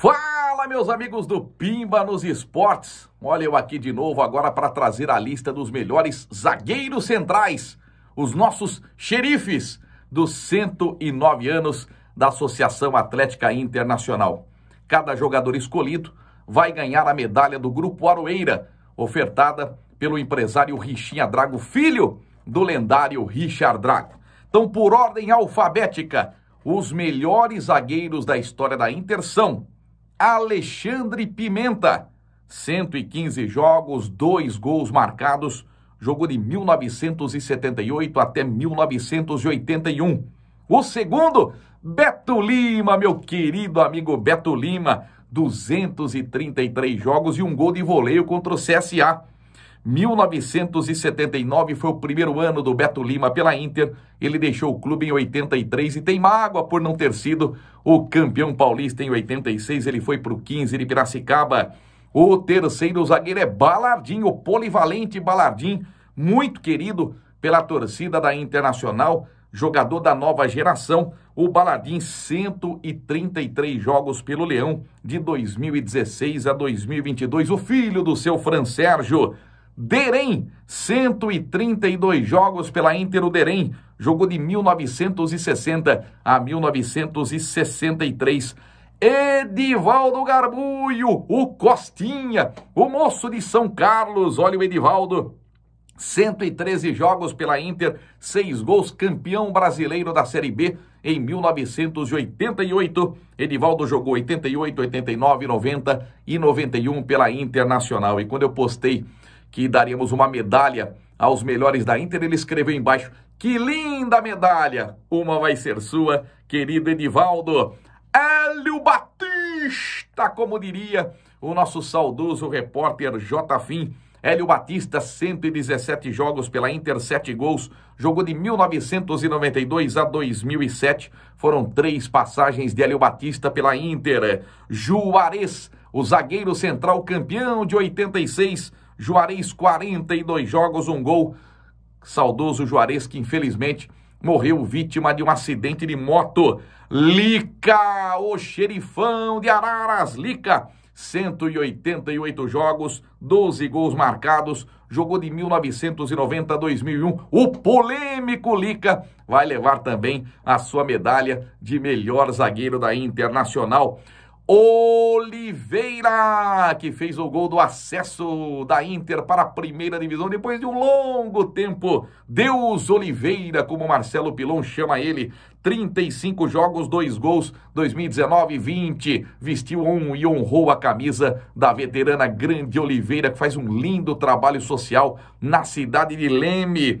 Fala, meus amigos do Pimba nos Esportes. Olha eu aqui de novo agora para trazer a lista dos melhores zagueiros centrais, os nossos xerifes dos 109 anos da Associação Atlética Internacional. Cada jogador escolhido vai ganhar a medalha do Grupo Aroeira, ofertada pelo empresário Richinha Drago Filho, do lendário Richard Drago. Então, por ordem alfabética, os melhores zagueiros da história da Inter são Alexandre Pimenta. 115 jogos, dois gols marcados, jogou de 1978 até 1981. O segundo, Beto Lima, meu querido amigo Beto Lima, 233 jogos e um gol de voleio contra o CSA. 1979 foi o primeiro ano do Beto Lima pela Inter. Ele deixou o clube em 83 e tem mágoa por não ter sido o campeão paulista em 86. Ele foi para o 15 de Piracicaba. O terceiro zagueiro é Balardim, o polivalente Balardim, muito querido pela torcida da Internacional, jogador da nova geração. O Balardim, 133 jogos pelo Leão de 2016 a 2022. O filho do seu Fran Sérgio Derém, 132 jogos pela Inter o Derém, jogou de 1960 a 1963. Edivaldo Garbulho, o Costinha, o moço de São Carlos, olha o Edivaldo. 113 jogos pela Inter, 6 gols, campeão brasileiro da Série B em 1988. Edivaldo jogou 88, 89, 90 e 91 pela Internacional. E quando eu postei que daríamos uma medalha aos melhores da Inter, ele escreveu embaixo: Que linda medalha! Uma vai ser sua, querido Edivaldo. Hélio Batista, como diria o nosso saudoso repórter J. Fim. Hélio Batista, 117 jogos pela Inter, 7 gols. Jogou de 1992 a 2007. Foram três passagens de Hélio Batista pela Inter. Juarez, o zagueiro central campeão de 86 Juarez, 42 jogos, um gol. Saudoso Juarez, que infelizmente morreu vítima de um acidente de moto. Lica, o xerifão de Araras. Lica, 188 jogos, 12 gols marcados, jogou de 1990 a 2001. O polêmico Lica vai levar também a sua medalha de melhor zagueiro da Internacional. Oliveira, que fez o gol do acesso da Inter para a primeira divisão depois de um longo tempo. Deus Oliveira, como Marcelo Pilon chama ele, 35 jogos, dois gols, 2019 20. Vestiu um e honrou a camisa da veterana Grande Oliveira, que faz um lindo trabalho social na cidade de Leme.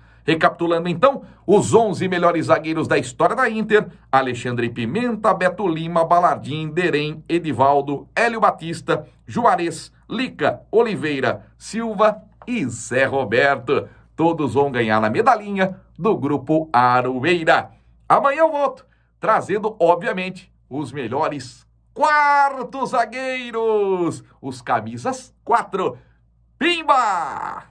Recapitulando então, os 11 melhores zagueiros da história da Inter: Alexandre Pimenta, Beto Lima, Balardim, Derem, Edivaldo, Hélio Batista, Juarez, Lica, Oliveira, Silva e Zé Roberto. Todos vão ganhar na medalhinha do grupo Aroeira. Amanhã eu volto, trazendo, obviamente, os melhores quartos zagueiros, os camisas 4. Pimba!